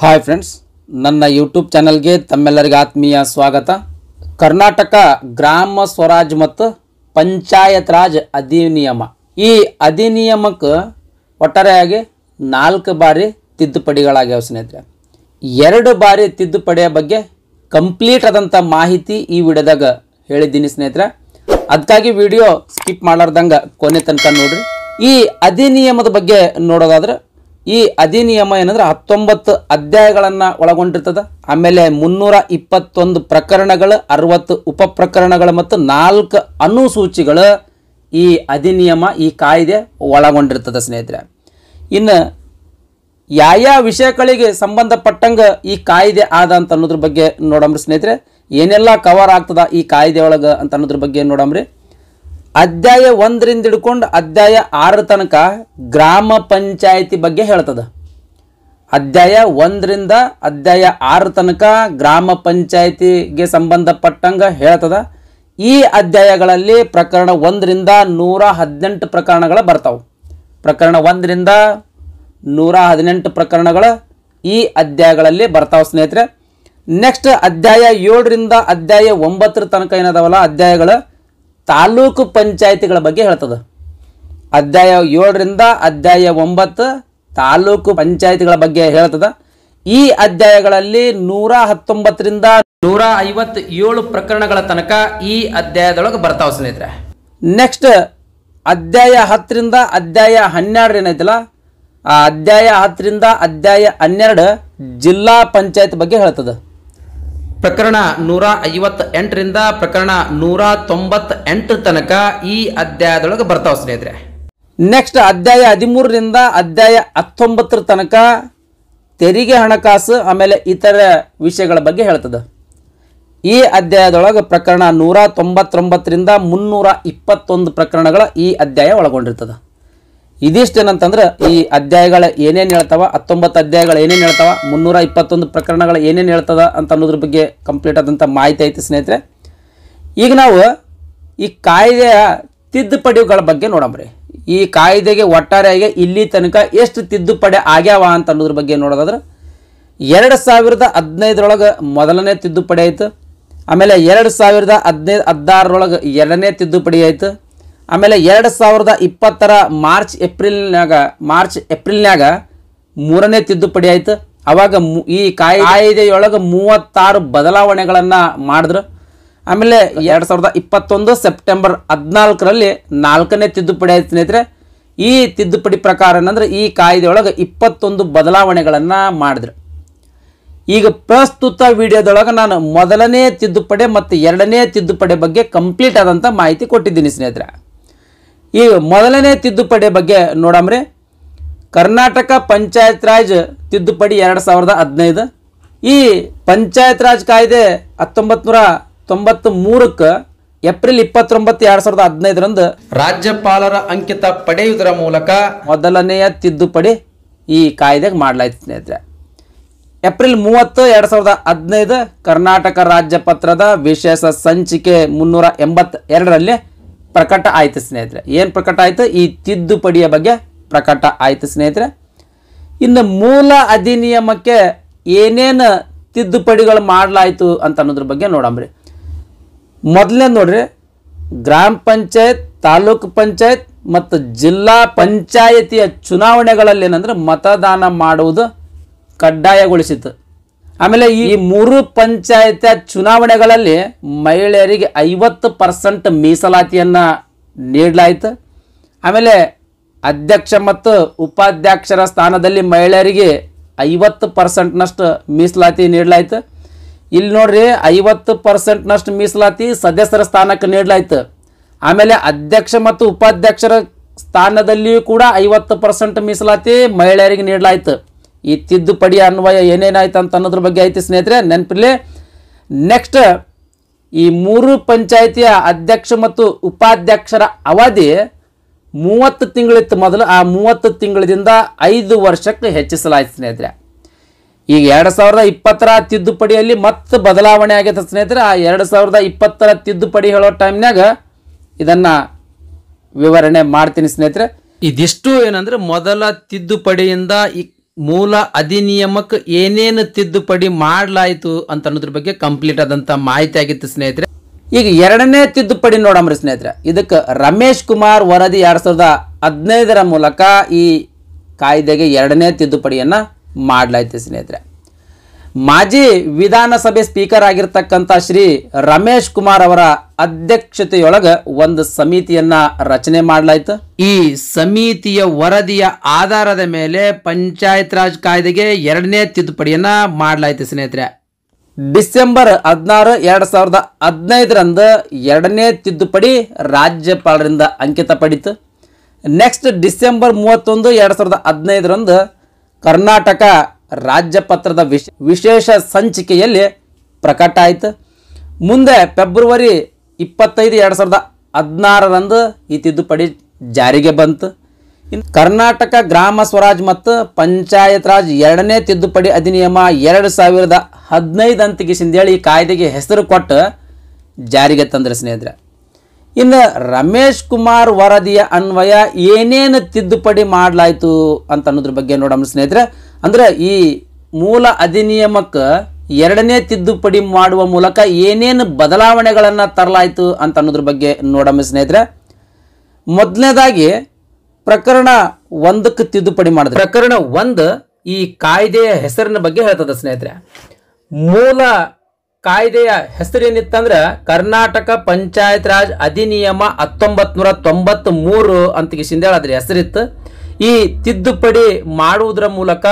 hi friends ನನ್ನ YouTube ಚಾನಲ್ಗೆ ತಮ್ಮೆಲ್ಲರಿಗೆ ಆತ್ಮೀಯ ಸ್ವಾಗತ ಕರ್ನಾಟಕ ಗ್ರಾಮ ಸ್ವರಾಜ್ ಮತ್ತು ಪಂಚಾಯತ್ ರಾಜ್ ಅಧಿನಿಯಮ ಈ ಅಧಿನಿಯಮಕ್ಕೆ ಒಟ್ಟಾರೆಯಾಗಿ ನಾಲ್ಕು ಬಾರಿ ತಿದ್ದುಪಡಿಗಳಾಗ್ಯಾವ ಸ್ನೇಹಿತರೆ ಎರಡು ಬಾರಿ ತಿದ್ದುಪಡಿಯ ಬಗ್ಗೆ ಕಂಪ್ಲೀಟ್ ಆದಂಥ ಮಾಹಿತಿ ಈ ವಿಡಿಯೋದಾಗ ಹೇಳಿದ್ದೀನಿ ಸ್ನೇಹಿತರೆ ಅದಕ್ಕಾಗಿ ವಿಡಿಯೋ ಸ್ಕಿಪ್ ಮಾಡಾರ್ದಂಗೆ ಕೊನೆ ತನಕ ನೋಡ್ರಿ ಈ ಅಧಿನಿಯಮದ ಬಗ್ಗೆ ನೋಡೋದಾದ್ರೆ ಈ ಅಧಿನಿಯಮ ಏನಂದ್ರೆ ಹತ್ತೊಂಬತ್ತು ಅಧ್ಯಾಯಗಳನ್ನು ಒಳಗೊಂಡಿರ್ತದೆ ಆಮೇಲೆ ಮುನ್ನೂರ ಇಪ್ಪತ್ತೊಂದು ಪ್ರಕರಣಗಳು ಅರವತ್ತು ಉಪ ಪ್ರಕರಣಗಳು ಮತ್ತು ನಾಲ್ಕು ಅನುಸೂಚಿಗಳು ಈ ಅಧಿನಿಯಮ ಈ ಕಾಯ್ದೆ ಒಳಗೊಂಡಿರ್ತದೆ ಸ್ನೇಹಿತರೆ ಇನ್ನು ಯಾವ ವಿಷಯಗಳಿಗೆ ಸಂಬಂಧಪಟ್ಟಂಗೆ ಈ ಕಾಯ್ದೆ ಆದ ಅಂತ ಅನ್ನೋದ್ರ ಬಗ್ಗೆ ನೋಡಮ್ರಿ ಸ್ನೇಹಿತರೆ ಏನೆಲ್ಲ ಕವರ್ ಆಗ್ತದ ಈ ಕಾಯ್ದೆ ಒಳಗೆ ಅಂತ ಅನ್ನೋದ್ರ ಬಗ್ಗೆ ನೋಡಮ್ರಿ ಅಧ್ಯಾಯ ಒಂದರಿಂದ ಹಿಡ್ಕೊಂಡು ಅಧ್ಯಾಯ ಆರು ತನಕ ಗ್ರಾಮ ಪಂಚಾಯಿತಿ ಬಗ್ಗೆ ಹೇಳ್ತದೆ ಅಧ್ಯಾಯ ಒಂದರಿಂದ ಅಧ್ಯಾಯ ಆರು ತನಕ ಗ್ರಾಮ ಪಂಚಾಯಿತಿಗೆ ಸಂಬಂಧಪಟ್ಟಂಗೆ ಹೇಳ್ತದ ಈ ಅಧ್ಯಾಯಗಳಲ್ಲಿ ಪ್ರಕರಣ ಒಂದರಿಂದ ನೂರ ಹದಿನೆಂಟು ಪ್ರಕರಣಗಳು ಬರ್ತಾವೆ ಪ್ರಕರಣ ಒಂದರಿಂದ ನೂರ ಹದಿನೆಂಟು ಪ್ರಕರಣಗಳು ಈ ಅಧ್ಯಾಯಗಳಲ್ಲಿ ಬರ್ತಾವೆ ಸ್ನೇಹಿತರೆ ನೆಕ್ಸ್ಟ್ ಅಧ್ಯಾಯ ಏಳರಿಂದ ಅಧ್ಯಾಯ ಒಂಬತ್ತರ ತನಕ ಏನದವಲ್ಲ ಅಧ್ಯಾಯಗಳು ತಾಲೂಕು ಪಂಚಾಯತಿಗಳ ಬಗ್ಗೆ ಹೇಳ್ತದೆ ಅಧ್ಯಾಯ ಏಳರಿಂದ ಅಧ್ಯಾಯ ಒಂಬತ್ತು ತಾಲೂಕು ಪಂಚಾಯತಿಗಳ ಬಗ್ಗೆ ಹೇಳ್ತದ ಈ ಅಧ್ಯಾಯಗಳಲ್ಲಿ ನೂರ ಹತ್ತೊಂಬತ್ತರಿಂದ ನೂರ ಐವತ್ತೇಳು ಪ್ರಕರಣಗಳ ತನಕ ಈ ಅಧ್ಯಾಯದೊಳಗೆ ಬರ್ತಾವ ಸ್ನೇಹಿತರೆ ನೆಕ್ಸ್ಟ್ ಅಧ್ಯಾಯ ಹತ್ತರಿಂದ ಅಧ್ಯಾಯ ಹನ್ನೆರಡು ಏನೈತಲ್ಲ ಆ ಅಧ್ಯಾಯ ಹತ್ತರಿಂದ ಅಧ್ಯಾಯ ಹನ್ನೆರಡು ಜಿಲ್ಲಾ ಪಂಚಾಯತ್ ಬಗ್ಗೆ ಹೇಳ್ತದೆ ಪ್ರಕರಣ ನೂರ ಐವತ್ತ ಎಂಟರಿಂದ ಪ್ರಕರಣ ನೂರ ತೊಂಬತ್ತ ಎಂಟು ತನಕ ಈ ಅಧ್ಯಾಯದೊಳಗೆ ಬರ್ತಾವೆ ಸ್ನೇಹಿತರೆ ನೆಕ್ಸ್ಟ್ ಅಧ್ಯಾಯ ಹದಿಮೂರರಿಂದ ಅಧ್ಯಾಯ ಹತ್ತೊಂಬತ್ತರ ತನಕ ತೆರಿಗೆ ಹಣಕಾಸು ಆಮೇಲೆ ಇತರ ವಿಷಯಗಳ ಬಗ್ಗೆ ಹೇಳ್ತದೆ ಈ ಅಧ್ಯಾಯದೊಳಗೆ ಪ್ರಕರಣ ನೂರ ತೊಂಬತ್ತೊಂಬತ್ತರಿಂದ ಮುನ್ನೂರ ಇಪ್ಪತ್ತೊಂದು ಪ್ರಕರಣಗಳ ಈ ಅಧ್ಯಾಯ ಒಳಗೊಂಡಿರ್ತದೆ ಏನಂತಂದ್ರೆ ಈ ಅಧ್ಯಾಯಗಳ ಏನೇನು ಹೇಳ್ತಾವ ಹತ್ತೊಂಬತ್ತು ಅಧ್ಯಾಯಗಳು ಏನೇನು ಹೇಳ್ತಾವ ಮುನ್ನೂರ ಇಪ್ಪತ್ತೊಂದು ಪ್ರಕರಣಗಳು ಏನೇನು ಹೇಳ್ತದ ಅಂತ ಅನ್ನೋದ್ರ ಬಗ್ಗೆ ಕಂಪ್ಲೀಟ್ ಆದಂಥ ಮಾಹಿತಿ ಐತಿ ಸ್ನೇಹಿತರೆ ಈಗ ನಾವು ಈ ಕಾಯ್ದೆಯ ತಿದ್ದುಪಡಿಗಳ ಬಗ್ಗೆ ನೋಡಂಬ್ರಿ ಈ ಕಾಯ್ದೆಗೆ ಒಟ್ಟಾರೆಯಾಗಿ ಇಲ್ಲಿ ತನಕ ಎಷ್ಟು ತಿದ್ದುಪಡಿ ಆಗ್ಯಾವ ಅಂತ ಅನ್ನೋದ್ರ ಬಗ್ಗೆ ನೋಡೋದಾದ್ರೆ ಎರಡು ಸಾವಿರದ ಹದಿನೈದರೊಳಗೆ ಮೊದಲನೇ ತಿದ್ದುಪಡಿ ಆಯಿತು ಆಮೇಲೆ ಎರಡು ಸಾವಿರದ ಹದಿನೈದು ಹದಿನಾರರೊಳಗೆ ಎರಡನೇ ತಿದ್ದುಪಡಿ ಆಯಿತು ಆಮೇಲೆ ಎರಡು ಸಾವಿರದ ಇಪ್ಪತ್ತರ ಮಾರ್ಚ್ ಏಪ್ರಿಲ್ನಾಗ ಮಾರ್ಚ್ ಏಪ್ರಿಲ್ನಾಗ ಮೂರನೇ ತಿದ್ದುಪಡಿ ಆಯಿತು ಅವಾಗ ಈ ಕಾಯ್ದೆಯೊಳಗೆ ಮೂವತ್ತಾರು ಬದಲಾವಣೆಗಳನ್ನು ಮಾಡಿದ್ರು ಆಮೇಲೆ ಎರಡು ಸಾವಿರದ ಇಪ್ಪತ್ತೊಂದು ಸೆಪ್ಟೆಂಬರ್ ಹದಿನಾಲ್ಕರಲ್ಲಿ ನಾಲ್ಕನೇ ತಿದ್ದುಪಡಿ ಆಯ್ತು ಸ್ನೇಹಿತರೆ ಈ ತಿದ್ದುಪಡಿ ಪ್ರಕಾರ ಏನಂದ್ರೆ ಈ ಕಾಯ್ದೆಯೊಳಗೆ ಇಪ್ಪತ್ತೊಂದು ಬದಲಾವಣೆಗಳನ್ನು ಮಾಡಿದ್ರು ಈಗ ಪ್ರಸ್ತುತ ವಿಡಿಯೋದೊಳಗೆ ನಾನು ಮೊದಲನೇ ತಿದ್ದುಪಡಿ ಮತ್ತು ಎರಡನೇ ತಿದ್ದುಪಡಿ ಬಗ್ಗೆ ಕಂಪ್ಲೀಟ್ ಆದಂಥ ಮಾಹಿತಿ ಕೊಟ್ಟಿದ್ದೀನಿ ಸ್ನೇಹಿತರೆ ಈ ಮೊದಲನೇ ತಿದ್ದುಪಡಿ ಬಗ್ಗೆ ನೋಡಮ್ರಿ ಕರ್ನಾಟಕ ಪಂಚಾಯತ್ ರಾಜ್ ತಿದ್ದುಪಡಿ ಎರಡು ಸಾವಿರದ ಹದಿನೈದು ಈ ಪಂಚಾಯತ್ ರಾಜ್ ಕಾಯ್ದೆ ಹತ್ತೊಂಬತ್ತು ನೂರ ತೊಂಬತ್ತು ಮೂರಕ್ಕೆ ಏಪ್ರಿಲ್ ಇಪ್ಪತ್ತೊಂಬತ್ತು ಎರಡು ಸಾವಿರದ ಹದಿನೈದರಂದು ರಾಜ್ಯಪಾಲರ ಅಂಕಿತ ಪಡೆಯುವುದರ ಮೂಲಕ ಮೊದಲನೆಯ ತಿದ್ದುಪಡಿ ಈ ಕಾಯ್ದೆಗೆ ಮಾಡಲಾಯ್ತು ಸ್ನೇಹಿತರೆ ಏಪ್ರಿಲ್ ಮೂವತ್ತು ಎರಡು ಸಾವಿರದ ಹದಿನೈದು ಕರ್ನಾಟಕ ರಾಜ್ಯ ಪತ್ರದ ವಿಶೇಷ ಸಂಚಿಕೆ ಮುನ್ನೂರ ಎಂಬತ್ತೆರಡರಲ್ಲಿ ಪ್ರಕಟ ಆಯಿತು ಸ್ನೇಹಿತರೆ ಏನು ಪ್ರಕಟ ಆಯಿತು ಈ ತಿದ್ದುಪಡಿಯ ಬಗ್ಗೆ ಪ್ರಕಟ ಆಯಿತು ಸ್ನೇಹಿತರೆ ಇನ್ನು ಮೂಲ ಅಧಿನಿಯಮಕ್ಕೆ ಏನೇನು ತಿದ್ದುಪಡಿಗಳು ಮಾಡಲಾಯಿತು ಅಂತ ಅನ್ನೋದ್ರ ಬಗ್ಗೆ ನೋಡಂಬ್ರಿ ಮೊದಲನೇ ನೋಡ್ರಿ ಗ್ರಾಮ ಪಂಚಾಯತ್ ತಾಲೂಕು ಪಂಚಾಯತ್ ಮತ್ತು ಜಿಲ್ಲಾ ಪಂಚಾಯತಿಯ ಚುನಾವಣೆಗಳಲ್ಲಿ ಏನಂದ್ರೆ ಮತದಾನ ಮಾಡುವುದು ಕಡ್ಡಾಯಗೊಳಿಸಿತು ಆಮೇಲೆ ಈ ಮೂರು ಪಂಚಾಯತ್ ಚುನಾವಣೆಗಳಲ್ಲಿ ಮಹಿಳೆಯರಿಗೆ ಐವತ್ತು ಪರ್ಸೆಂಟ್ ಮೀಸಲಾತಿಯನ್ನು ನೀಡಲಾಯಿತು ಆಮೇಲೆ ಅಧ್ಯಕ್ಷ ಮತ್ತು ಉಪಾಧ್ಯಕ್ಷರ ಸ್ಥಾನದಲ್ಲಿ ಮಹಿಳೆಯರಿಗೆ ಐವತ್ತು ಪರ್ಸೆಂಟ್ನಷ್ಟು ಮೀಸಲಾತಿ ನೀಡಲಾಯಿತು ಇಲ್ಲಿ ನೋಡ್ರಿ ಐವತ್ತು ಪರ್ಸೆಂಟ್ನಷ್ಟು ಮೀಸಲಾತಿ ಸದಸ್ಯರ ಸ್ಥಾನಕ್ಕೆ ನೀಡಲಾಯಿತು ಆಮೇಲೆ ಅಧ್ಯಕ್ಷ ಮತ್ತು ಉಪಾಧ್ಯಕ್ಷರ ಸ್ಥಾನದಲ್ಲಿಯೂ ಕೂಡ ಐವತ್ತು ಪರ್ಸೆಂಟ್ ಮೀಸಲಾತಿ ಮಹಿಳೆಯರಿಗೆ ನೀಡಲಾಯಿತು ಈ ತಿದ್ದುಪಡಿ ಅನ್ವಯ ಏನೇನಾಯ್ತು ಅಂತ ಅನ್ನೋದ್ರ ಬಗ್ಗೆ ಐತಿ ಸ್ನೇಹಿತರೆ ನೆನಪಿರಲಿ ನೆಕ್ಸ್ಟ್ ಈ ಮೂರು ಪಂಚಾಯಿತಿಯ ಅಧ್ಯಕ್ಷ ಮತ್ತು ಉಪಾಧ್ಯಕ್ಷರ ಅವಧಿ ಮೂವತ್ತು ತಿಂಗಳಿತ್ತು ಮೊದಲು ಆ ಮೂವತ್ತು ತಿಂಗಳಿಂದ ಐದು ವರ್ಷಕ್ಕೆ ಹೆಚ್ಚಿಸಲಾಯಿತು ಸ್ನೇಹಿತರೆ ಈಗ ಎರಡು ಸಾವಿರದ ಇಪ್ಪತ್ತರ ತಿದ್ದುಪಡಿಯಲ್ಲಿ ಮತ್ತೆ ಬದಲಾವಣೆ ಆಗೈತೆ ಸ್ನೇಹಿತರೆ ಆ ಎರಡು ಸಾವಿರದ ಇಪ್ಪತ್ತರ ತಿದ್ದುಪಡಿ ಹೇಳೋ ಟೈಮ್ನಾಗ ಇದನ್ನು ವಿವರಣೆ ಮಾಡ್ತೀನಿ ಸ್ನೇಹಿತರೆ ಇದಿಷ್ಟು ಏನಂದರೆ ಮೊದಲ ತಿದ್ದುಪಡಿಯಿಂದ ಈ ಮೂಲ ಅಧಿನಿಯಮಕ್ಕೆ ಏನೇನು ತಿದ್ದುಪಡಿ ಮಾಡಲಾಯಿತು ಅಂತ ಅನ್ನೋದ್ರ ಬಗ್ಗೆ ಕಂಪ್ಲೀಟ್ ಆದಂತ ಮಾಹಿತಿ ಆಗಿತ್ತು ಸ್ನೇಹಿತರೆ ಈಗ ಎರಡನೇ ತಿದ್ದುಪಡಿ ನೋಡಮ್ರಿ ಸ್ನೇಹಿತರೆ ಇದಕ್ಕೆ ರಮೇಶ್ ಕುಮಾರ್ ವರದಿ ಎರಡ್ ಸಾವಿರದ ಹದಿನೈದರ ಮೂಲಕ ಈ ಕಾಯ್ದೆಗೆ ಎರಡನೇ ತಿದ್ದುಪಡಿಯನ್ನ ಮಾಡಲಾಯಿತು ಸ್ನೇಹಿತರೆ ಮಾಜಿ ವಿಧಾನಸಭೆ ಸ್ಪೀಕರ್ ಆಗಿರ್ತಕ್ಕಂಥ ಶ್ರೀ ರಮೇಶ್ ಕುಮಾರ್ ಅವರ ಅಧ್ಯಕ್ಷತೆಯೊಳಗೆ ಒಂದು ಸಮಿತಿಯನ್ನ ರಚನೆ ಮಾಡಲಾಯಿತು ಈ ಸಮಿತಿಯ ವರದಿಯ ಆಧಾರದ ಮೇಲೆ ಪಂಚಾಯತ್ ರಾಜ್ ಕಾಯ್ದೆಗೆ ಎರಡನೇ ತಿದ್ದುಪಡಿಯನ್ನ ಮಾಡಲಾಯಿತು ಸ್ನೇಹಿತರೆ ಡಿಸೆಂಬರ್ ಹದಿನಾರು ಎರಡು ಸಾವಿರದ ಹದಿನೈದರಂದು ಎರಡನೇ ತಿದ್ದುಪಡಿ ರಾಜ್ಯಪಾಲರಿಂದ ಅಂಕಿತ ಪಡಿತು ನೆಕ್ಸ್ಟ್ ಡಿಸೆಂಬರ್ ಮೂವತ್ತೊಂದು ಎರಡು ಸಾವಿರದ ಹದಿನೈದರಂದು ಕರ್ನಾಟಕ ರಾಜ್ಯಪತ್ರದ ವಿಶ್ ವಿಶೇಷ ಸಂಚಿಕೆಯಲ್ಲಿ ಪ್ರಕಟ ಆಯಿತು ಮುಂದೆ ಫೆಬ್ರವರಿ ಇಪ್ಪತ್ತೈದು ಎರಡು ಸಾವಿರದ ಹದಿನಾರರಂದು ಈ ತಿದ್ದುಪಡಿ ಜಾರಿಗೆ ಬಂತು ಇನ್ನು ಕರ್ನಾಟಕ ಗ್ರಾಮ ಸ್ವರಾಜ್ ಮತ್ತು ಪಂಚಾಯತ್ ರಾಜ್ ಎರಡನೇ ತಿದ್ದುಪಡಿ ಅಧಿನಿಯಮ ಎರಡು ಸಾವಿರದ ಹದಿನೈದು ಅಂತಿಗೆ ಸಿಂಧೇಳಿ ಈ ಕಾಯ್ದೆಗೆ ಹೆಸರು ಕೊಟ್ಟು ಜಾರಿಗೆ ತಂದ್ರೆ ಸ್ನೇಹಿತರೆ ಇನ್ನು ರಮೇಶ್ ಕುಮಾರ್ ವರದಿಯ ಅನ್ವಯ ಏನೇನು ತಿದ್ದುಪಡಿ ಮಾಡಲಾಯಿತು ಅಂತ ಅನ್ನೋದ್ರ ಬಗ್ಗೆ ನೋಡೋಣ ಸ್ನೇಹಿತರೆ ಅಂದ್ರೆ ಈ ಮೂಲ ಅಧಿನಿಯಮಕ್ಕೆ ಎರಡನೇ ತಿದ್ದುಪಡಿ ಮಾಡುವ ಮೂಲಕ ಏನೇನು ಬದಲಾವಣೆಗಳನ್ನು ತರಲಾಯಿತು ಅಂತ ಅನ್ನೋದ್ರ ಬಗ್ಗೆ ನೋಡಮ್ಮ ಸ್ನೇಹಿತರೆ ಮೊದಲನೇದಾಗಿ ಪ್ರಕರಣ ಒಂದಕ್ಕೆ ತಿದ್ದುಪಡಿ ಮಾಡಿದ್ರೆ ಪ್ರಕರಣ ಒಂದು ಈ ಕಾಯ್ದೆಯ ಹೆಸರಿನ ಬಗ್ಗೆ ಹೇಳ್ತದೆ ಸ್ನೇಹಿತರೆ ಮೂಲ ಕಾಯ್ದೆಯ ಹೆಸರೇನಿತ್ತಂದ್ರೆ ಕರ್ನಾಟಕ ಪಂಚಾಯತ್ ರಾಜ್ ಅಧಿನಿಯಮ ಹತ್ತೊಂಬತ್ತು ನೂರ ತೊಂಬತ್ತ್ ಮೂರು ಅಂತ ಸಿಂಧೇಳ ಅದ್ರ ಹೆಸರಿತ್ತು ಈ ತಿದ್ದುಪಡಿ ಮಾಡುವುದರ ಮೂಲಕ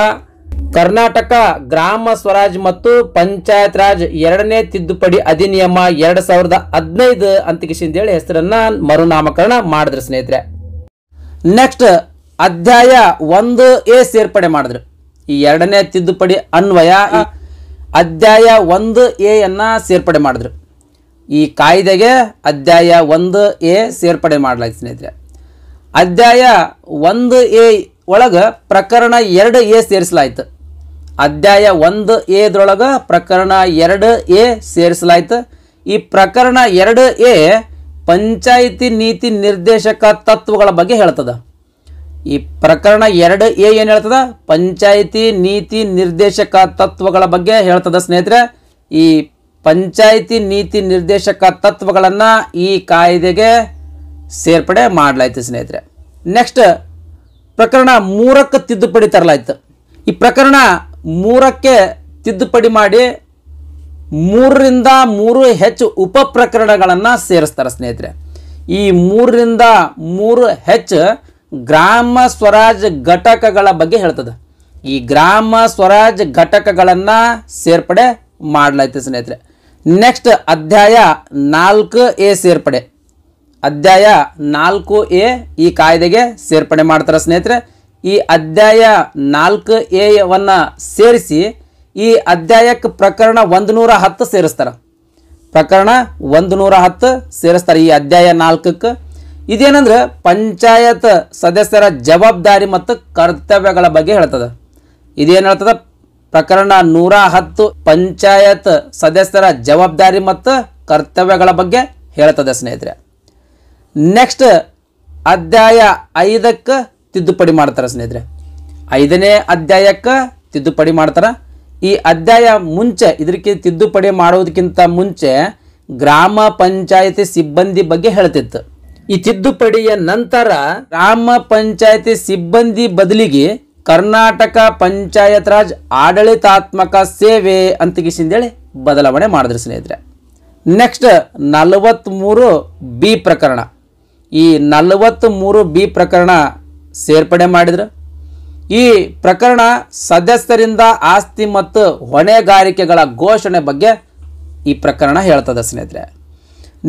ಕರ್ನಾಟಕ ಗ್ರಾಮ ಸ್ವರಾಜ್ ಮತ್ತು ಪಂಚಾಯತ್ ರಾಜ್ ಎರಡನೇ ತಿದ್ದುಪಡಿ ಅಧಿನಿಯಮ ಎರಡ್ ಸಾವಿರದ ಹದಿನೈದು ಹೇಳಿ ಹೆಸರನ್ನ ಮರುನಾಮಕರಣ ಮಾಡಿದ್ರು ಸ್ನೇಹಿತರೆ ನೆಕ್ಸ್ಟ್ ಅಧ್ಯಾಯ ಒಂದು ಎ ಸೇರ್ಪಡೆ ಮಾಡಿದ್ರು ಈ ಎರಡನೇ ತಿದ್ದುಪಡಿ ಅನ್ವಯ ಅಧ್ಯಾಯ ಒಂದು ಎನ್ನ ಸೇರ್ಪಡೆ ಮಾಡಿದ್ರು ಈ ಕಾಯ್ದೆಗೆ ಅಧ್ಯಾಯ ಒಂದು ಎ ಸೇರ್ಪಡೆ ಮಾಡಲಾಗಿದೆ ಸ್ನೇಹಿತರೆ ಅಧ್ಯಾಯ ಒಂದು ಎ ಒಳಗೆ ಪ್ರಕರಣ ಎರಡು ಎ ಸೇರಿಸಲಾಯ್ತು ಅಧ್ಯಾಯ ಒಂದು ಎದ್ರೊಳಗೆ ಪ್ರಕರಣ ಎರಡು ಎ ಸೇರಿಸಲಾಯ್ತು ಈ ಪ್ರಕರಣ ಎರಡು ಎ ಪಂಚಾಯಿತಿ ನೀತಿ ನಿರ್ದೇಶಕ ತತ್ವಗಳ ಬಗ್ಗೆ ಹೇಳ್ತದೆ ಈ ಪ್ರಕರಣ ಎರಡು ಎ ಏನು ಹೇಳ್ತದ ಪಂಚಾಯಿತಿ ನೀತಿ ನಿರ್ದೇಶಕ ತತ್ವಗಳ ಬಗ್ಗೆ ಹೇಳ್ತದ ಸ್ನೇಹಿತರೆ ಈ ಪಂಚಾಯಿತಿ ನೀತಿ ನಿರ್ದೇಶಕ ತತ್ವಗಳನ್ನು ಈ ಕಾಯ್ದೆಗೆ ಸೇರ್ಪಡೆ ಮಾಡಲಾಯಿತು ಸ್ನೇಹಿತರೆ ನೆಕ್ಸ್ಟ್ ಪ್ರಕರಣ ಮೂರಕ್ಕೆ ತಿದ್ದುಪಡಿ ತರಲಾಯಿತು ಈ ಪ್ರಕರಣ ಮೂರಕ್ಕೆ ತಿದ್ದುಪಡಿ ಮಾಡಿ ಮೂರರಿಂದ ಮೂರು ಹೆಚ್ಚು ಉಪ ಪ್ರಕರಣಗಳನ್ನು ಸೇರಿಸ್ತಾರೆ ಸ್ನೇಹಿತರೆ ಈ ಮೂರರಿಂದ ಮೂರು ಹೆಚ್ಚು ಗ್ರಾಮ ಸ್ವರಾಜ್ ಘಟಕಗಳ ಬಗ್ಗೆ ಹೇಳ್ತದೆ ಈ ಗ್ರಾಮ ಸ್ವರಾಜ್ ಘಟಕಗಳನ್ನು ಸೇರ್ಪಡೆ ಮಾಡಲಾಯ್ತು ಸ್ನೇಹಿತರೆ ನೆಕ್ಸ್ಟ್ ಅಧ್ಯಾಯ ನಾಲ್ಕು ಎ ಸೇರ್ಪಡೆ ಅಧ್ಯಾಯ ನಾಲ್ಕು ಎ ಈ ಕಾಯ್ದೆಗೆ ಸೇರ್ಪಡೆ ಮಾಡ್ತಾರೆ ಸ್ನೇಹಿತರೆ ಈ ಅಧ್ಯಾಯ ನಾಲ್ಕು ಎವನ್ನು ಸೇರಿಸಿ ಈ ಅಧ್ಯಾಯಕ್ಕೆ ಪ್ರಕರಣ ಒಂದು ನೂರ ಹತ್ತು ಸೇರಿಸ್ತಾರೆ ಪ್ರಕರಣ ಒಂದು ನೂರ ಹತ್ತು ಸೇರಿಸ್ತಾರೆ ಈ ಅಧ್ಯಾಯ ನಾಲ್ಕಕ್ಕೆ ಇದೇನಂದ್ರೆ ಪಂಚಾಯತ್ ಸದಸ್ಯರ ಜವಾಬ್ದಾರಿ ಮತ್ತು ಕರ್ತವ್ಯಗಳ ಬಗ್ಗೆ ಹೇಳ್ತದೆ ಇದೇನು ಹೇಳ್ತದೆ ಪ್ರಕರಣ ನೂರ ಹತ್ತು ಪಂಚಾಯತ್ ಸದಸ್ಯರ ಜವಾಬ್ದಾರಿ ಮತ್ತು ಕರ್ತವ್ಯಗಳ ಬಗ್ಗೆ ಹೇಳ್ತದೆ ಸ್ನೇಹಿತರೆ ನೆಕ್ಸ್ಟ್ ಅಧ್ಯಾಯ ಐದಕ್ಕೆ ತಿದ್ದುಪಡಿ ಮಾಡ್ತಾರೆ ಸ್ನೇಹಿತರೆ ಐದನೇ ಅಧ್ಯಾಯಕ್ಕೆ ತಿದ್ದುಪಡಿ ಮಾಡ್ತಾರೆ ಈ ಅಧ್ಯಾಯ ಮುಂಚೆ ಇದಕ್ಕೆ ತಿದ್ದುಪಡಿ ಮಾಡೋದಕ್ಕಿಂತ ಮುಂಚೆ ಗ್ರಾಮ ಪಂಚಾಯತಿ ಸಿಬ್ಬಂದಿ ಬಗ್ಗೆ ಹೇಳ್ತಿತ್ತು ಈ ತಿದ್ದುಪಡಿಯ ನಂತರ ಗ್ರಾಮ ಪಂಚಾಯತಿ ಸಿಬ್ಬಂದಿ ಬದಲಿಗೆ ಕರ್ನಾಟಕ ಪಂಚಾಯತ್ ರಾಜ್ ಆಡಳಿತಾತ್ಮಕ ಸೇವೆ ಅಂತೇಳಿ ಬದಲಾವಣೆ ಮಾಡಿದ್ರು ಸ್ನೇಹಿತರೆ ನೆಕ್ಸ್ಟ್ ನಲವತ್ತ್ಮೂರು ಬಿ ಪ್ರಕರಣ ಈ ನಲವತ್ತ್ ಮೂರು ಬಿ ಪ್ರಕರಣ ಸೇರ್ಪಡೆ ಮಾಡಿದ್ರು ಈ ಪ್ರಕರಣ ಸದಸ್ಯರಿಂದ ಆಸ್ತಿ ಮತ್ತು ಹೊಣೆಗಾರಿಕೆಗಳ ಘೋಷಣೆ ಬಗ್ಗೆ ಈ ಪ್ರಕರಣ ಹೇಳ್ತದೆ ಸ್ನೇಹಿತರೆ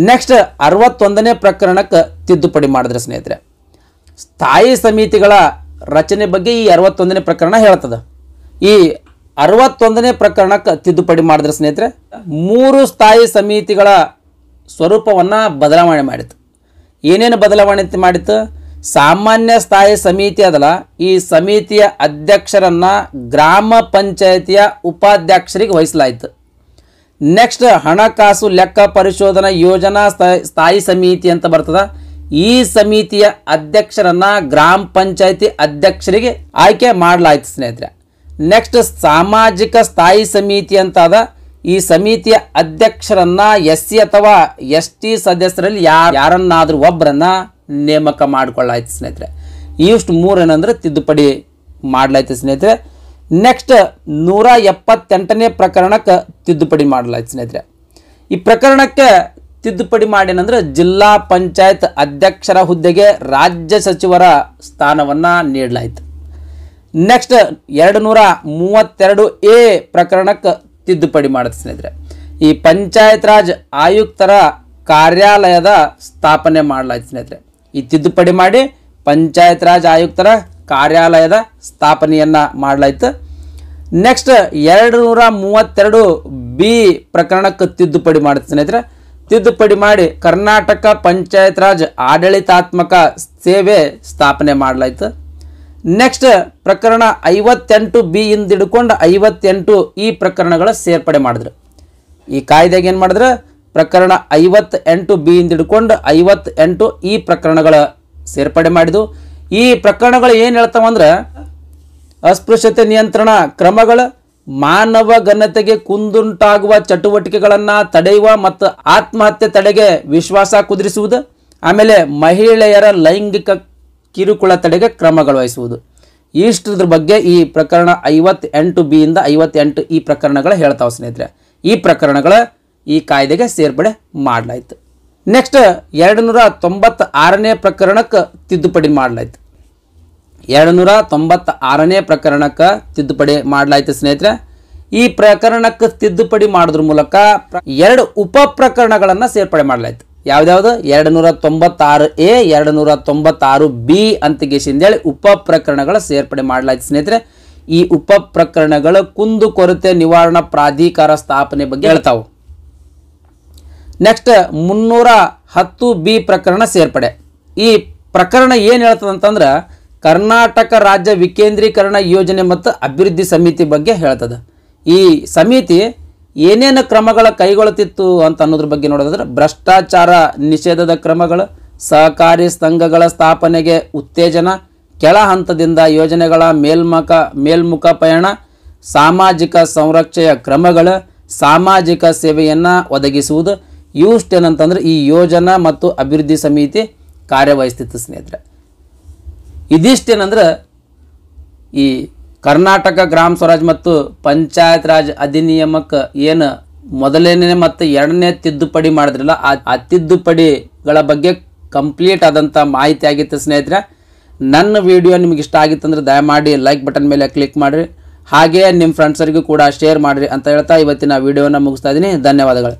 ನೆಕ್ಸ್ಟ್ ಅರವತ್ತೊಂದನೇ ಪ್ರಕರಣಕ್ಕೆ ತಿದ್ದುಪಡಿ ಮಾಡಿದ್ರೆ ಸ್ನೇಹಿತರೆ ಸ್ಥಾಯಿ ಸಮಿತಿಗಳ ರಚನೆ ಬಗ್ಗೆ ಈ ಅರವತ್ತೊಂದನೇ ಪ್ರಕರಣ ಹೇಳ್ತದೆ ಈ ಅರವತ್ತೊಂದನೇ ಪ್ರಕರಣಕ್ಕೆ ತಿದ್ದುಪಡಿ ಮಾಡಿದ್ರೆ ಸ್ನೇಹಿತರೆ ಮೂರು ಸ್ಥಾಯಿ ಸಮಿತಿಗಳ ಸ್ವರೂಪವನ್ನು ಬದಲಾವಣೆ ಮಾಡಿತು ಏನೇನು ಬದಲಾವಣೆ ಮಾಡಿತ್ತು ಸಾಮಾನ್ಯ ಸ್ಥಾಯಿ ಸಮಿತಿ ಅದಲ್ಲ ಈ ಸಮಿತಿಯ ಅಧ್ಯಕ್ಷರನ್ನು ಗ್ರಾಮ ಪಂಚಾಯಿತಿಯ ಉಪಾಧ್ಯಕ್ಷರಿಗೆ ವಹಿಸಲಾಯಿತು ನೆಕ್ಸ್ಟ್ ಹಣಕಾಸು ಲೆಕ್ಕ ಪರಿಶೋಧನಾ ಯೋಜನಾ ಸ್ಥಾಯಿ ಸಮಿತಿ ಅಂತ ಬರ್ತದ ಈ ಸಮಿತಿಯ ಅಧ್ಯಕ್ಷರನ್ನು ಗ್ರಾಮ ಪಂಚಾಯಿತಿ ಅಧ್ಯಕ್ಷರಿಗೆ ಆಯ್ಕೆ ಮಾಡಲಾಯಿತು ಸ್ನೇಹಿತರೆ ನೆಕ್ಸ್ಟ್ ಸಾಮಾಜಿಕ ಸ್ಥಾಯಿ ಸಮಿತಿ ಅಂತ ಅದ ಈ ಸಮಿತಿಯ ಅಧ್ಯಕ್ಷರನ್ನ ಎಸ್ ಸಿ ಅಥವಾ ಎಸ್ ಟಿ ಸದಸ್ಯರಲ್ಲಿ ಯಾರ ಯಾರನ್ನಾದರೂ ಒಬ್ಬರನ್ನ ನೇಮಕ ಮಾಡ್ಕೊಳ್ಳಾಯ್ತು ಸ್ನೇಹಿತರೆ ಇಷ್ಟು ಮೂರೇನಂದ್ರೆ ತಿದ್ದುಪಡಿ ಮಾಡಲಾಯ್ತು ಸ್ನೇಹಿತರೆ ನೆಕ್ಸ್ಟ್ ನೂರ ಎಪ್ಪತ್ತೆಂಟನೇ ಪ್ರಕರಣಕ್ಕೆ ತಿದ್ದುಪಡಿ ಮಾಡಲಾಯ್ತು ಸ್ನೇಹಿತರೆ ಈ ಪ್ರಕರಣಕ್ಕೆ ತಿದ್ದುಪಡಿ ಮಾಡೇನಂದ್ರೆ ಜಿಲ್ಲಾ ಪಂಚಾಯತ್ ಅಧ್ಯಕ್ಷರ ಹುದ್ದೆಗೆ ರಾಜ್ಯ ಸಚಿವರ ಸ್ಥಾನವನ್ನು ನೀಡಲಾಯಿತು ನೆಕ್ಸ್ಟ್ ಎರಡು ನೂರ ಮೂವತ್ತೆರಡು ಎ ಪ್ರಕರಣಕ್ಕೆ ತಿದ್ದುಪಡಿ ಮಾಡುತ್ತೆ ಸ್ನೇಹಿತರೆ ಈ ಪಂಚಾಯತ್ ರಾಜ್ ಆಯುಕ್ತರ ಕಾರ್ಯಾಲಯದ ಸ್ಥಾಪನೆ ಮಾಡಲಾಯಿತು ಸ್ನೇಹಿತರೆ ಈ ತಿದ್ದುಪಡಿ ಮಾಡಿ ಪಂಚಾಯತ್ ರಾಜ್ ಆಯುಕ್ತರ ಕಾರ್ಯಾಲಯದ ಸ್ಥಾಪನೆಯನ್ನು ಮಾಡಲಾಯಿತು ನೆಕ್ಸ್ಟ್ ಎರಡು ನೂರ ಮೂವತ್ತೆರಡು ಬಿ ಪ್ರಕರಣಕ್ಕೆ ತಿದ್ದುಪಡಿ ಮಾಡುತ್ತೆ ಸ್ನೇಹಿತರೆ ತಿದ್ದುಪಡಿ ಮಾಡಿ ಕರ್ನಾಟಕ ಪಂಚಾಯತ್ ರಾಜ್ ಆಡಳಿತಾತ್ಮಕ ಸೇವೆ ಸ್ಥಾಪನೆ ಮಾಡಲಾಯಿತು ನೆಕ್ಸ್ಟ್ ಪ್ರಕರಣ ಐವತ್ತೆಂಟು ಬಿ ಇಂದ ಹಿಡ್ಕೊಂಡು ಐವತ್ತೆಂಟು ಈ ಪ್ರಕರಣಗಳ ಸೇರ್ಪಡೆ ಮಾಡಿದ್ರು ಈ ಕಾಯ್ದೆಗೆ ಏನು ಮಾಡಿದ್ರೆ ಪ್ರಕರಣ ಐವತ್ತೆಂಟು ಬಿ ಇಂದ ಹಿಡ್ಕೊಂಡು ಐವತ್ತೆಂಟು ಈ ಪ್ರಕರಣಗಳ ಸೇರ್ಪಡೆ ಮಾಡಿದ್ದು ಈ ಪ್ರಕರಣಗಳು ಏನು ಹೇಳ್ತಾವಂದ್ರೆ ಅಸ್ಪೃಶ್ಯತೆ ನಿಯಂತ್ರಣ ಕ್ರಮಗಳ ಮಾನವ ಘನತೆಗೆ ಕುಂದುಂಟಾಗುವ ಚಟುವಟಿಕೆಗಳನ್ನು ತಡೆಯುವ ಮತ್ತು ಆತ್ಮಹತ್ಯೆ ತಡೆಗೆ ವಿಶ್ವಾಸ ಕುದುರಿಸುವುದು ಆಮೇಲೆ ಮಹಿಳೆಯರ ಲೈಂಗಿಕ ಕಿರುಕುಳ ತಡೆಗೆ ಕ್ರಮಗಳು ವಹಿಸುವುದು ಇಷ್ಟ್ರದ್ರ ಬಗ್ಗೆ ಈ ಪ್ರಕರಣ ಐವತ್ತೆಂಟು ಬಿ ಇಂದ ಐವತ್ತೆಂಟು ಈ ಪ್ರಕರಣಗಳ ಹೇಳ್ತಾವೆ ಸ್ನೇಹಿತರೆ ಈ ಪ್ರಕರಣಗಳ ಈ ಕಾಯ್ದೆಗೆ ಸೇರ್ಪಡೆ ಮಾಡಲಾಯಿತು ನೆಕ್ಸ್ಟ್ ಎರಡು ನೂರ ತೊಂಬತ್ತ ಆರನೇ ಪ್ರಕರಣಕ್ಕೆ ತಿದ್ದುಪಡಿ ಮಾಡಲಾಯಿತು ಎರಡು ನೂರ ತೊಂಬತ್ತ ಆರನೇ ಪ್ರಕರಣಕ್ಕೆ ತಿದ್ದುಪಡಿ ಮಾಡಲಾಯಿತು ಸ್ನೇಹಿತರೆ ಈ ಪ್ರಕರಣಕ್ಕೆ ತಿದ್ದುಪಡಿ ಮಾಡೋದ್ರ ಮೂಲಕ ಎರಡು ಉಪ ಪ್ರಕರಣಗಳನ್ನು ಸೇರ್ಪಡೆ ಮಾಡಲಾಯಿತು ಯಾವ್ದಾವ್ದು ಎರಡು ನೂರ ತೊಂಬತ್ತಾರು ಎ ಎರಡು ನೂರ ತೊಂಬತ್ತಾರು ಬಿ ಅಂತ ಅಂತಗೇಸಿಂದೇಳಿ ಉಪ ಪ್ರಕರಣಗಳ ಸೇರ್ಪಡೆ ಮಾಡಲಾಯಿತು ಸ್ನೇಹಿತರೆ ಈ ಉಪ ಪ್ರಕರಣಗಳ ಕುಂದು ಕೊರತೆ ನಿವಾರಣಾ ಪ್ರಾಧಿಕಾರ ಸ್ಥಾಪನೆ ಬಗ್ಗೆ ಹೇಳ್ತಾವು ನೆಕ್ಸ್ಟ್ ಮುನ್ನೂರ ಹತ್ತು ಬಿ ಪ್ರಕರಣ ಸೇರ್ಪಡೆ ಈ ಪ್ರಕರಣ ಏನು ಅಂತಂದ್ರೆ ಕರ್ನಾಟಕ ರಾಜ್ಯ ವಿಕೇಂದ್ರೀಕರಣ ಯೋಜನೆ ಮತ್ತು ಅಭಿವೃದ್ಧಿ ಸಮಿತಿ ಬಗ್ಗೆ ಹೇಳ್ತದೆ ಈ ಸಮಿತಿ ಏನೇನು ಕ್ರಮಗಳ ಕೈಗೊಳ್ಳುತ್ತಿತ್ತು ಅಂತ ಅನ್ನೋದ್ರ ಬಗ್ಗೆ ನೋಡೋದಾದ್ರೆ ಭ್ರಷ್ಟಾಚಾರ ನಿಷೇಧದ ಕ್ರಮಗಳು ಸಹಕಾರಿ ಸಂಘಗಳ ಸ್ಥಾಪನೆಗೆ ಉತ್ತೇಜನ ಕೆಳ ಹಂತದಿಂದ ಯೋಜನೆಗಳ ಮೇಲ್ಮಕ ಮೇಲ್ಮುಖ ಪಯಣ ಸಾಮಾಜಿಕ ಸಂರಕ್ಷೆಯ ಕ್ರಮಗಳು ಸಾಮಾಜಿಕ ಸೇವೆಯನ್ನು ಒದಗಿಸುವುದು ಇವುಷ್ಟೇನಂತಂದ್ರೆ ಈ ಯೋಜನಾ ಮತ್ತು ಅಭಿವೃದ್ಧಿ ಸಮಿತಿ ಕಾರ್ಯವಹಿಸ್ತಿತ್ತು ಸ್ನೇಹಿತರೆ ಇದಿಷ್ಟೇನಂದ್ರೆ ಈ ಕರ್ನಾಟಕ ಗ್ರಾಮ ಸ್ವರಾಜ್ ಮತ್ತು ಪಂಚಾಯತ್ ರಾಜ್ ಅಧಿನಿಯಮಕ್ಕೆ ಏನು ಮೊದಲನೇ ಮತ್ತು ಎರಡನೇ ತಿದ್ದುಪಡಿ ಮಾಡಿದ್ರಲ್ಲ ಆ ತಿದ್ದುಪಡಿಗಳ ಬಗ್ಗೆ ಕಂಪ್ಲೀಟ್ ಆದಂಥ ಮಾಹಿತಿ ಆಗಿತ್ತು ಸ್ನೇಹಿತರೆ ನನ್ನ ವಿಡಿಯೋ ನಿಮ್ಗೆ ಇಷ್ಟ ಆಗಿತ್ತಂದ್ರೆ ದಯಮಾಡಿ ಲೈಕ್ ಬಟನ್ ಮೇಲೆ ಕ್ಲಿಕ್ ಮಾಡಿರಿ ಹಾಗೆಯೇ ನಿಮ್ಮ ಫ್ರೆಂಡ್ಸರಿಗೂ ಕೂಡ ಶೇರ್ ಮಾಡಿರಿ ಅಂತ ಹೇಳ್ತಾ ಇವತ್ತಿನ ವಿಡಿಯೋನ ಮುಗಿಸ್ತಾ ಇದ್ದೀನಿ ಧನ್ಯವಾದಗಳು